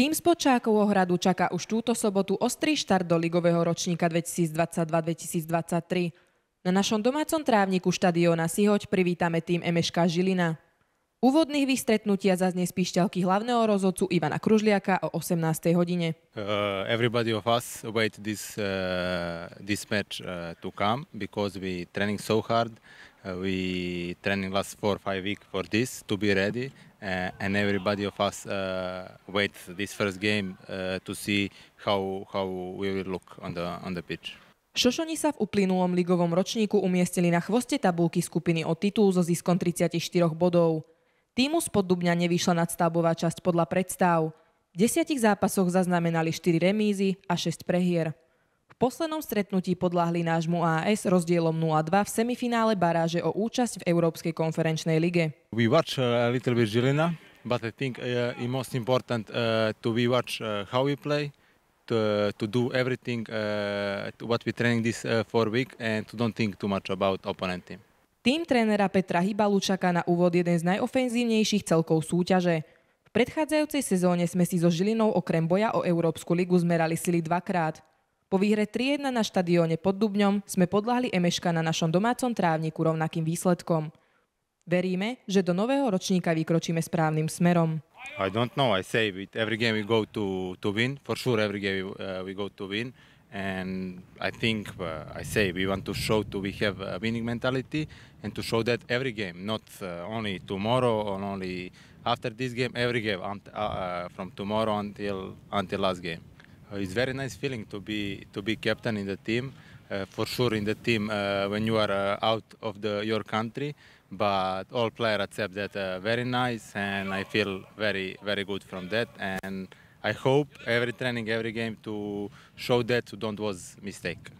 Tým z Počákovho hradu čaká už túto sobotu ostrý štart do ligového ročníka 2022-2023. Na našom domácom trávniku štadióna Sihoď privítame tým Emeška Žilina úvodných vystretnutia zaznie z píšťalky hlavného rozhodcu Ivana Kružliaka o 18. hodine. Uh, everybody of us wait this, uh, this match uh, to come because we training so hard. Uh, we training last four five week for this to be ready uh, and everybody of us uh, wait this first game uh, to see how how we will look on the on the pitch. Šošoni sa v uplynulom ligovom ročníku umiestnili na chvoste tabulky skupiny o titul so ziskom 34 bodov. Týmu z Poddubňa nevyšla nadstavbová časť podľa predstav. V desiatich zápasoch zaznamenali 4 remízy a 6 prehier. V poslednom stretnutí podľahli nášmu AS rozdielom 0-2 v semifinále baráže o účasť v Európskej konferenčnej lige. We watch uh, a little bit Žilina, but I think uh, most important uh, to we watch uh, how we play, to, uh, to do everything uh, what we training this uh, for week and to don't think too much about opponent team. Tým trénera Petra Hybalu čaká na úvod jeden z najofenzívnejších celkov súťaže. V predchádzajúcej sezóne sme si so Žilinou okrem boja o Európsku ligu zmerali sily dvakrát. Po výhre 3-1 na štadióne pod Dubňom sme podľahli Emeška na našom domácom trávniku rovnakým výsledkom. Veríme, že do nového ročníka vykročíme správnym smerom. I don't know, I say with every game we go to, to win, for sure every game we, uh, we go to win. and I think uh, I say we want to show to we have a winning mentality and to show that every game, not uh, only tomorrow or only after this game, every game uh, uh, from tomorrow until until last game. Uh, it's very nice feeling to be to be captain in the team. Uh, for sure, in the team when you are out of the, your country, but all players accept that very nice, and I feel very very good from that and. I hope every training, every game to show that don't was mistake.